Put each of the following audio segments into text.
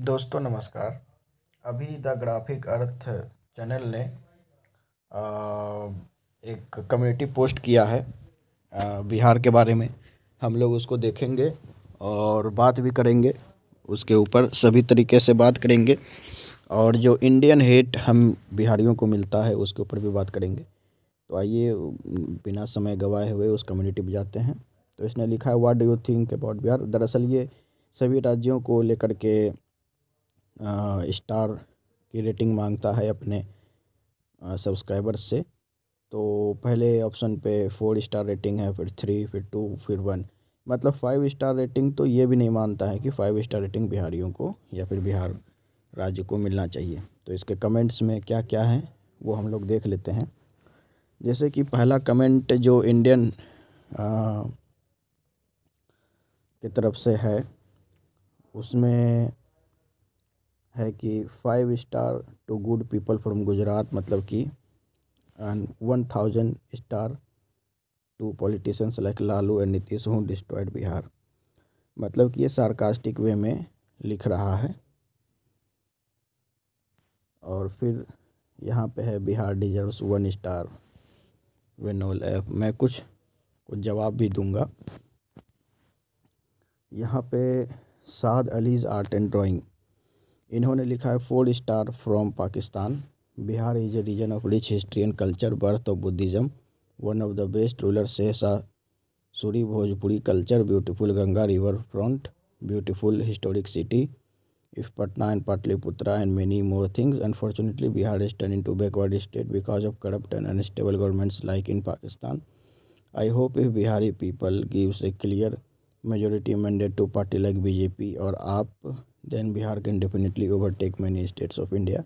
दोस्तों नमस्कार अभी द ग्राफिक अर्थ चैनल ने एक कम्युनिटी पोस्ट किया है बिहार के बारे में हम लोग उसको देखेंगे और बात भी करेंगे उसके ऊपर सभी तरीके से बात करेंगे और जो इंडियन हेट हम बिहारियों को मिलता है उसके ऊपर भी बात करेंगे तो आइए बिना समय गवाए हुए उस कम्युनिटी में जाते हैं तो इसने लिखा है what do you think about Bihar दरअसल ये सभी राज्यों को लेकर के स्टार की रेटिंग मांगता है अपने सब्सक्राइबर्स से तो पहले ऑप्शन पे फोर स्टार रेटिंग है फिर थ्री फिर टू फिर वन मतलब फाइव स्टार रेटिंग तो ये भी नहीं मानता है कि फाइव स्टार रेटिंग बिहारियों को या फिर बिहार राज्य को मिलना चाहिए तो इसके कमेंट्स में क्या क्या है वो हम लोग देख लेते हैं जैसे कि पहला कमेंट जो इंडियन की तरफ से है उसमें है कि five star to good people from Gujarat मतलब कि and one thousand star to politicians like Lalu and Nitish who destroyed Bihar मतलब कि ये सार्कास्टिक वे में लिख रहा है और फिर यहाँ पे है बिहार डिजर्व्स वन स्टार वेनोल ऐप मैं कुछ कुछ जवाब भी दूंगा यहाँ पे Saad Ali's art and drawing इन्होंने लिखा है four star from Pakistan Bihar is a region of rich history and culture birth of Buddhism one of the best ruler शेषा Suri Bhojpuri culture beautiful Ganga river front beautiful historic city if Patna and Pataliputra and many more things unfortunately Bihar is turning to backward state because of corrupt and unstable governments like in Pakistan I hope if Bihari people gives a clear majority mandate to party like BJP और AAP then Bihar can definitely overtake many states of India.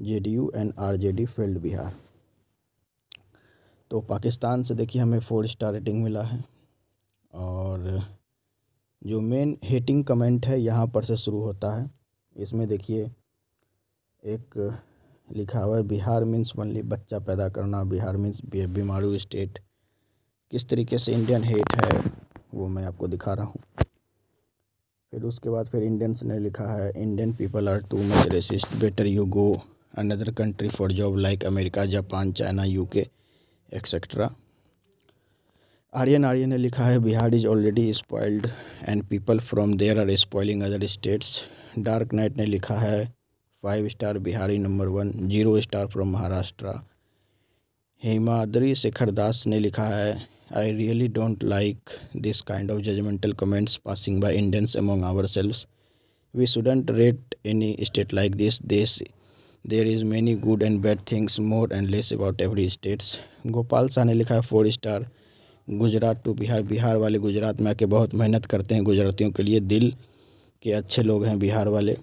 JDU and RJD failed Bihar. तो पाकिस्तान से देखिए हमें four star rating मिला है और जो main hating comment है यहाँ पर से शुरू होता है इसमें देखिए एक लिखा हुआ है बिहार मीन्स वनली बच्चा पैदा करना बिहार मीन्स बीमारू स्टेट किस तरीके से इंडियन हेट है वो मैं आपको दिखा रहा हूँ फिर उसके बाद फिर इंडियंस ने लिखा है Indian people are too much racist better you go another country for job like America Japan China UK etcetera Aryan Aryan ने लिखा है Bihar is already spoiled and people from there are spoiling other states Dark Knight ने लिखा है five star Bihari number one zero star from Maharashtra Hemadri Shekhar Das ने लिखा है I really don't like this kind of judgmental comments passing by Indians among ourselves. We shouldn't rate any state like this. This there is many good and bad things more and less about every states. Gopal Shah ने लिखा है four star Gujarat to Bihar, Bihar वाले गुजरात में आके बहुत मेहनत करते हैं गुजरातियों के लिए दिल के अच्छे लोग हैं बिहार वाले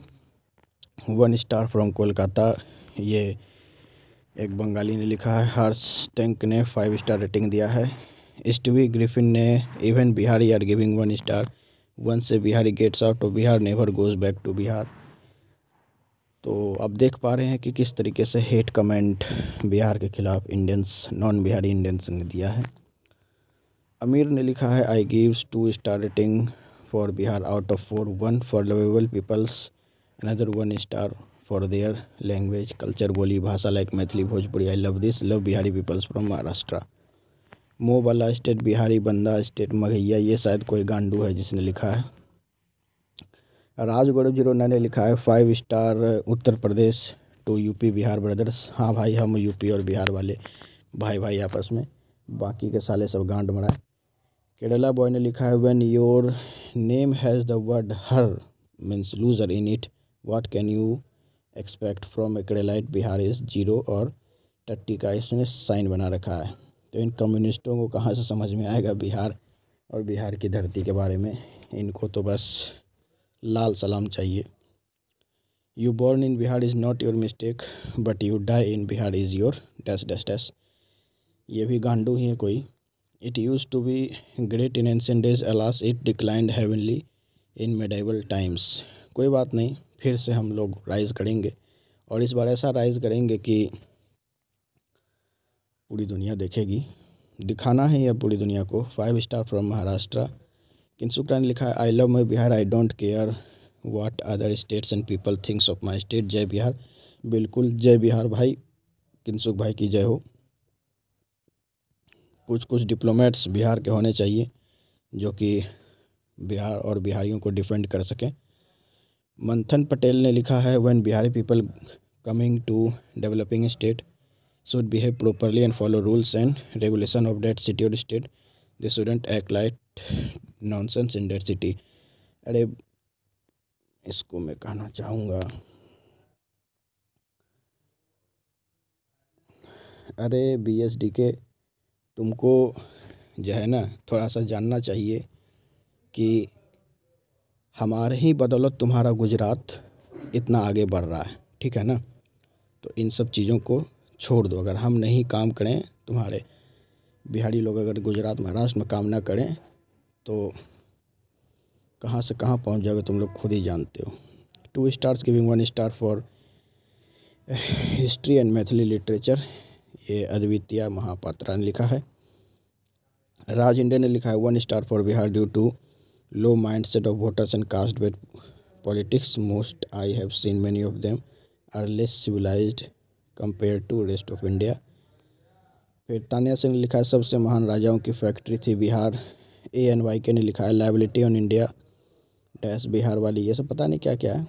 वन स्टार फ्रॉम कोलकाता ये एक बंगाली ने लिखा है हर्ष टैंक ने फाइव स्टार रेटिंग दिया है ग्रिफिन ने even Bihari are giving one star one से Bihari gets out to Bihar never goes back to Bihar तो आप देख पा रहे हैं कि किस तरीके से हेट कमेंट बिहार के ख़िलाफ़ इंडियंस नॉन बिहारी इंडियंस ने दिया है अमीर ने लिखा है I gives two star rating for Bihar out of four one for lovable peoples another one star for their language culture बोली भाषा like Maithili Bhojpuri I love this love Bihari peoples from Maharashtra वाला स्टेट बिहारी बंदा स्टेट मघैया ये शायद कोई गांडू है जिसने लिखा है राजगौरव जीरो नाइन ने लिखा है five star Uttar Pradesh to UP Bihar brothers हाँ भाई हम यूपी और बिहार वाले भाई भाई आपस में बाकी के साले सब गांड मराए केरला बॉय ने लिखा है when your name has the word her means loser in it what can you expect from a Keralite Bihar is zero और टट्टी का इसने साइन बना रखा है तो इन कम्युनिस्टों को कहाँ से समझ में आएगा बिहार और बिहार की धरती के बारे में इनको तो बस लाल सलाम चाहिए you born in Bihar is not your mistake but you die in Bihar is your dash dash dash ये भी गांडू ही है कोई it used to be great in ancient days alas it declined heavenly in medieval times कोई बात नहीं फिर से हम लोग राइज़ करेंगे और इस बार ऐसा राइज़ करेंगे कि पूरी दुनिया देखेगी दिखाना है यह पूरी दुनिया को five star from Maharashtra Kinsukara ने लिखा है I love my Bihar I don't care what other states and people things of my state Jai Bihar बिल्कुल जय बिहार भाई किंसुक भाई की जय हो कुछ कुछ डिप्लोमेट्स बिहार के होने चाहिए जो कि बिहार और बिहारियों को डिफेंड कर सकें मंथन पटेल ने लिखा है one Bihari people coming to developing state should behave properly and follow rules and regulation of that city or state they shouldn't act like nonsense in that city अरे इसको मैं कहना चाहूँगा अरे बी एस के तुमको जो है ना थोड़ा सा जानना चाहिए कि हमारे ही बदौलत तुम्हारा गुजरात इतना आगे बढ़ रहा है ठीक है ना तो इन सब चीज़ों को छोड़ दो अगर हम नहीं काम करें तुम्हारे बिहारी लोग अगर गुजरात महाराष्ट्र में काम ना करें तो कहाँ से कहाँ पहुँच जाओगे तुम लोग खुद ही जानते हो two stars giving one star for history and Maithili literature ये अद्वितीय महापात्रा ने लिखा है राज इंडिया ने लिखा है one star for Bihar due to low mind set of voters and caste wet politics most I have seen many of them are less civilized compare to rest of India फिर तानिया सिंह ने लिखा है सबसे महान राजाओं की फैक्ट्री थी बिहार ए एन वाई के ने लिखा है liability on India dash Bihar वाली ये सब पता नहीं क्या क्या है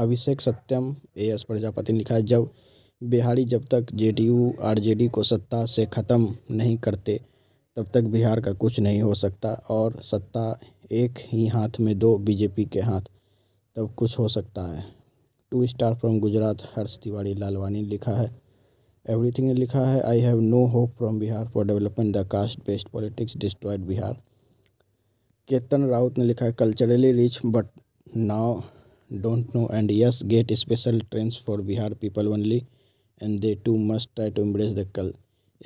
अभिषेक सत्यम ए एस प्रजापति ने लिखा है जब बिहारी जब तक J D U R J D को सत्ता से ख़त्म नहीं करते तब तक बिहार का कुछ नहीं हो सकता और सत्ता एक ही हाथ में दो बीजेपी के हाथ तब कुछ हो सकता है two star from Gujarat Harsh Tiwari Lalwani ने लिखा है एवरीथिंग ने लिखा है I have no hope from Bihar for development the caste based politics destroyed Bihar Ketan Raut ने लिखा है culturally rich but now don't know and yes get special train for Bihar people only and they too must try to embrace the call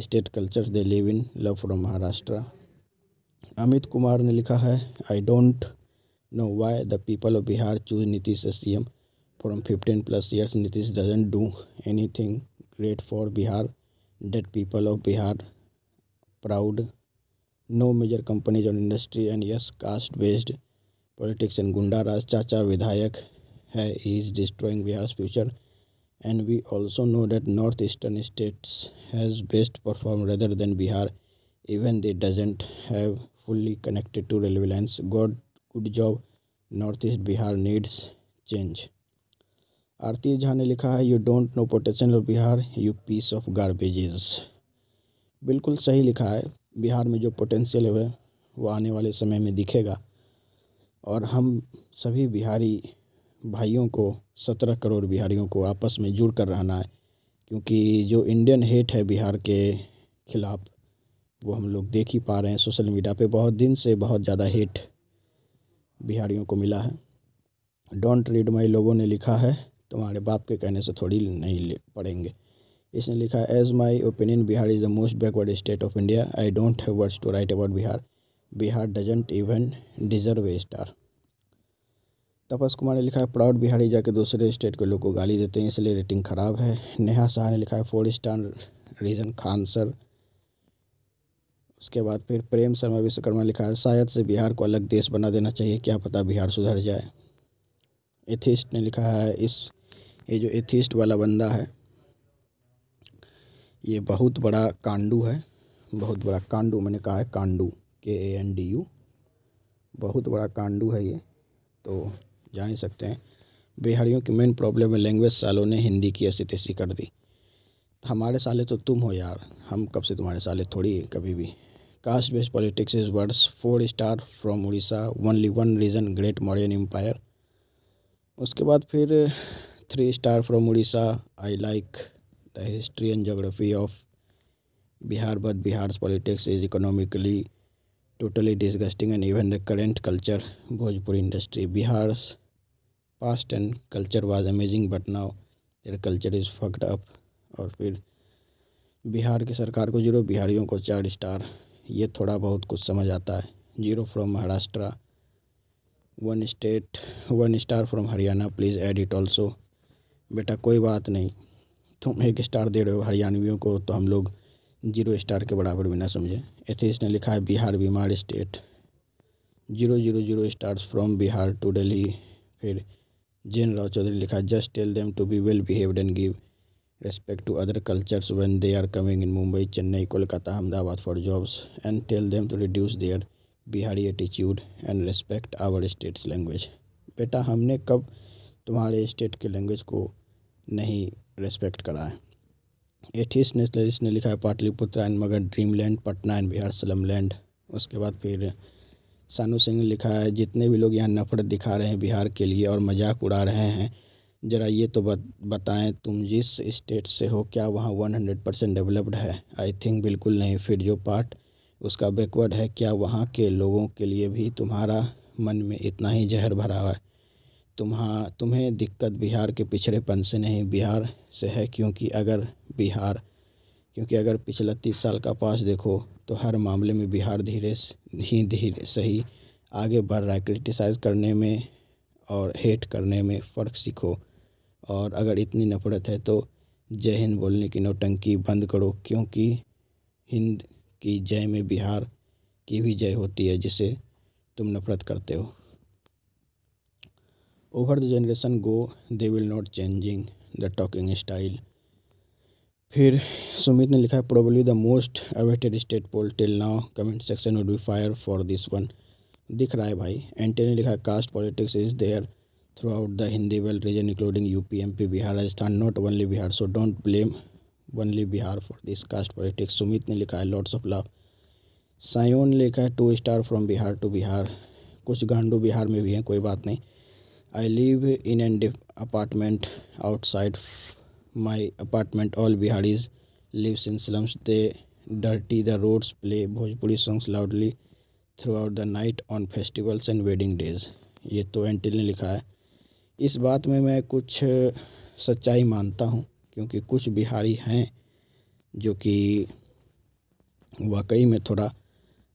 state cultures they live in love from Maharashtra Amit Kumar ने लिखा है I don't know why the people of Bihar choose Nitish as C M from 15 plus years nitish doesn't do anything great for bihar dead people of bihar proud no major companies or industry and yes caste based politics and gunda raj chacha vidhayak hai is destroying bihar's future and we also know that northeastern states has best performed rather than bihar even they doesn't have fully connected to railways. god good job northeast bihar needs change Aarti Jha ने लिखा है you don't know potential of Bihar you piece of garbages बिल्कुल सही लिखा है बिहार में जो potential है वो आने वाले समय में दिखेगा और हम सभी बिहारी भाइयों को सत्रह करोड़ बिहारियों को आपस में जुड़ कर रहना है क्योंकि जो इंडियन हेट है बिहार के ख़िलाफ़ वो हम लोग देख ही पा रहे हैं सोशल मीडिया पे बहुत दिन से बहुत ज़्यादा हेट बिहारियों को मिला है डोंट रीड माई लोगों ने लिखा है तुम्हारे बाप के कहने से थोड़ी नहीं पढ़ेंगे इसने लिखा as my opinion Bihar is the most backward state of India I don't have words to write about Bihar Bihar doesn't even deserve a star Tapas Kumar ने लिखा है प्राउड बिहारी जाके दूसरे स्टेट के लोग को गाली देते हैं इसलिए रेटिंग ख़राब है नेहा शाह ने लिखा है four star reason Khan sir उसके बाद फिर प्रेम शर्मा विश्वकर्मा लिखा है शायद से बिहार को अलग देश बना देना चाहिए क्या पता बिहार सुधर जाए एथिस्ट ने लिखा है इस ये जो एथिस्ट वाला बंदा है ये बहुत बड़ा कांडू है बहुत बड़ा कांडू मैंने कहा है कांडू के ए एन डी यू बहुत बड़ा कांडू है ये तो जान ही सकते हैं बिहारियों की मेन प्रॉब्लम है लैंग्वेज सालों ने हिंदी की ऐसी तैसी कर दी हमारे साले तो तुम हो यार हम कब से तुम्हारे साले थोड़ी कभी भी कास्ट बेस्ड पॉलिटिक्स इज वर्ड्स four star from Orissa only one reason great modern empire उसके बाद फिर three star from Odisha. I like the history and geography of Bihar, but Bihar's politics is economically totally disgusting and even the current culture, Bhojpuri industry. Bihar's past and culture was amazing, but now their culture is fucked up. और फिर बिहार की सरकार को zero बिहारियों को चार star ये थोड़ा बहुत कुछ समझ आता है zero from Maharashtra one state one star from Haryana please add it also बेटा कोई बात नहीं तुम एक स्टार दे रहे हो हरियाणवियों को तो हम लोग जीरो स्टार के बराबर भी ना समझें ऐसे ने लिखा है बिहार बीमार state zero zero zero stars from Bihar to Delhi फिर जैन राव चौधरी लिखा just tell them to be well behaved and give respect to other cultures when they are coming in Mumbai Chennai Kolkata Ahmedabad for jobs and tell them to reduce their Bihari attitude and respect our states language बेटा हमने कब तुम्हारे state के language को नहीं respect करा है eighties nationalist ने लिखा है Pataliputra and Magadh dream land Patna and Bihar slum land उसके बाद फिर सानू सिंह ने लिखा है जितने भी लोग यहाँ नफरत दिखा रहे हैं बिहार के लिए और मजाक उड़ा रहे हैं ज़रा ये तो बत, बताएं तुम जिस स्टेट से हो क्या वहाँ वन हंड्रेड परसेंट डेवलप्ड है आई थिंक बिल्कुल नहीं फिर जो पार्ट उसका बैकवर्ड है क्या वहाँ के लोगों के लिए भी तुम्हारा मन में इतना ही जहर भरा हुआ है तुम्हारा तुम्हें दिक्कत बिहार के पिछड़ेपन से नहीं बिहार से है क्योंकि अगर बिहार क्योंकि अगर पिछला तीस साल का पास देखो तो हर मामले में बिहार धीरे ही धीरे सही आगे बढ़ रहा है क्रिटिसाइज़ करने में और हेट करने में फ़र्क सीखो और अगर इतनी नफरत है तो जय हिंद बोलने की नोटंकी बंद करो क्योंकि हिंद की जय में बिहार की भी जय होती है जिसे तुम नफरत करते हो over the generation go they will not changing the talking style फिर सुमित ने लिखा है probably the most awaited state poll till now comment section would be fire for this one दिख रहा है भाई एंटी ने लिखा है caste politics is there throughout the Hindi वेल region including U P M P Bihar Rajasthan not only Bihar so don't blame only Bihar for this caste politics Sumit ने लिखा है लॉर्ड्स ऑफ लव सायोन ने लिखा है two star from Bihar to Bihar कुछ गांडू बिहार में भी हैं कोई बात नहीं I live in and apartment outside my apartment all Biharis lives in slums they dirty the roads play Bhojpuri songs loudly throughout the night on festivals and wedding days ये तो एंटिल ने लिखा है इस बात में मैं कुछ सच्चाई मानता हूँ क्योंकि कुछ बिहारी हैं जो कि वाकई में थोड़ा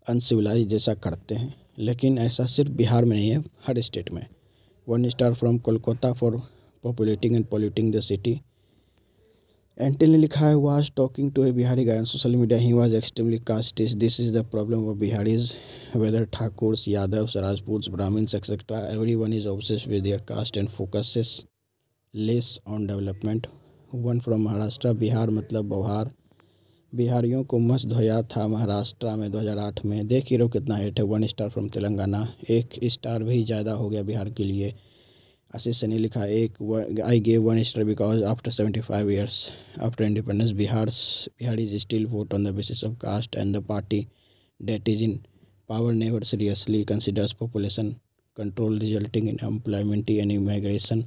अनसिविलाइज जैसा करते हैं लेकिन ऐसा सिर्फ बिहार में नहीं है हर स्टेट में one star from Kolkata for populating and polluting the city. एंटल ने e लिखा है was talking to a Bihari guy social media he was extremely casteist this is the problem of Biharis whether Thakur Yadav Rajput Brahmins etcetera every one is obsess with their caste and focuses less on development one from Maharashtra Bihar मतलब बौहार बिहारियों को मस्त धोया था महाराष्ट्र में 2008 में देख ही रहो कितना हेट है वन स्टार फ्रॉम तेलंगाना एक स्टार भी ज़्यादा हो गया बिहार के लिए आशीष सनी ने लिखा एक I gave one star because after seventy five years after independence Bihar Bihar is still vote on the basis of caste and the party that is in power never seriously considers population control resulting in employment and immigration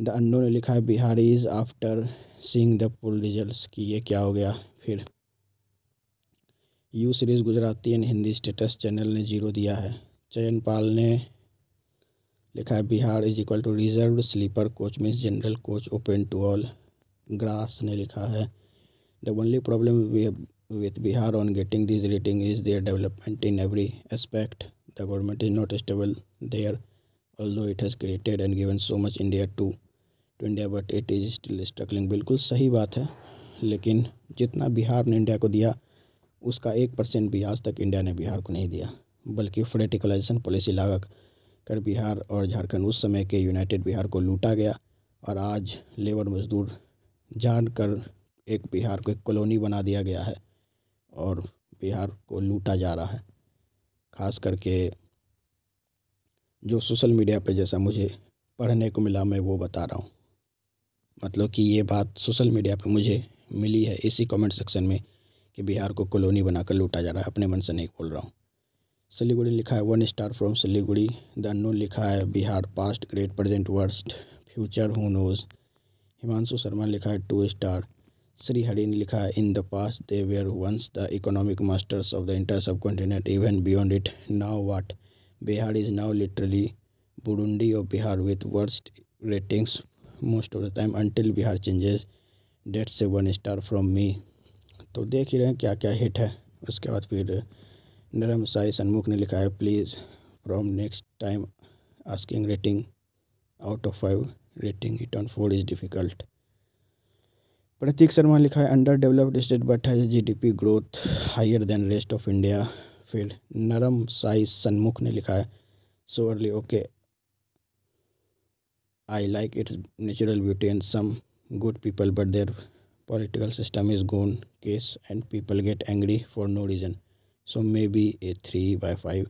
the अन्नो ने लिखा है Bihar is after seeing the poll result कि ये क्या हो गया फिर U series Gujarati and Hindi status channel ने जीरो दिया है चयन पाल ने लिखा है Bihar is equal to reserve sleeper coach mean general coach open to all grass ने लिखा है the only problem with Bihar on getting this rating is their development in every aspect the government is not stable there although it has created and given so much India to to India but it is still struggling बिल्कुल सही बात है लेकिन जितना बिहार ने India को दिया उसका एक परसेंट भी आज तक इंडिया ने बिहार को नहीं दिया बल्कि फ्रेटिकलाइजेशन पॉलिसी लगा कर बिहार और झारखंड उस समय के यूनाइटेड बिहार को लूटा गया और आज लेबर मजदूर जान कर एक बिहार को एक कॉलोनी बना दिया गया है और बिहार को लूटा जा रहा है खास करके जो सोशल मीडिया पर जैसा मुझे पढ़ने को मिला मैं वो बता रहा हूँ मतलब कि ये बात सोशल मीडिया पर मुझे मिली है इसी कमेंट सेक्शन में कि बिहार को कॉलोनी बनाकर लूटा जा रहा है अपने मन से नहीं बोल रहा हूँ सिलीगुड़ी लिखा है one star from Siliguri the unknown लिखा है Bihar past great present worst future who knows Himanshu Sharma लिखा है टू स्टार श्री हरि ने लिखा है in the past they were once the economic masters of the entire subcontinent even beyond it now what Bihar is now literally Burundi of Bihar with worst ratings most of the time until Bihar changes date से one star from me तो देख ही रहे हैं क्या क्या hit है उसके बाद फिर नरम साई सन्मुख ने लिखा है please from next time asking rating out of five rating it on four is difficult Prateek Sharma लिखा है अंडर डेवलप्ड स्टेट बट है G D P growth higher than rest of India फिर नरम साई सन्मुख ने लिखा है sorely okay I like its natural beauty and some good people but their political system is gone and people get angry for no reason so may be A three by five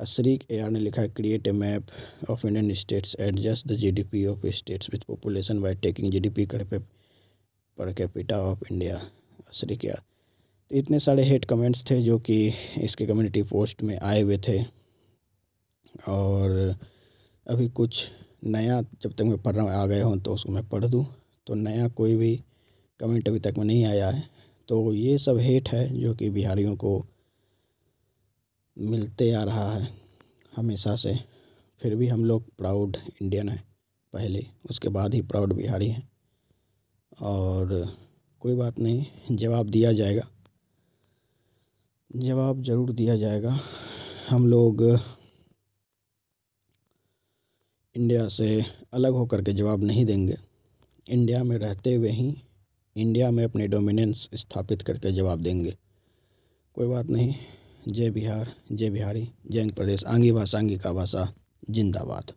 Ashrik A R ने लिखा है create a map of Indian states adjust the D P of states with population by taking GDP D P per capita of India Ashrik R तो इतने सारे head comments थे जो कि इसके कम्युनिटी पोस्ट में आए हुए थे और अभी कुछ नया जब तक मैं पढ़ रहा हूँ आ गए हों तो उसको मैं पढ़ दूँ तो नया कोई भी कमेंट अभी तक में नहीं आया है तो ये सब हेट है जो कि बिहारियों को मिलते आ रहा है हमेशा से फिर भी हम लोग प्राउड इंडियन हैं पहले उसके बाद ही प्राउड बिहारी हैं और कोई बात नहीं जवाब दिया जाएगा जवाब ज़रूर दिया जाएगा हम लोग इंडिया से अलग होकर के जवाब नहीं देंगे इंडिया में रहते हुए ही इंडिया में अपने डोमिनेंस स्थापित करके जवाब देंगे कोई बात नहीं जय बिहार जय बिहारी जय प्रदेश आंगी भाषा आंगी का भाषा जिंदाबाद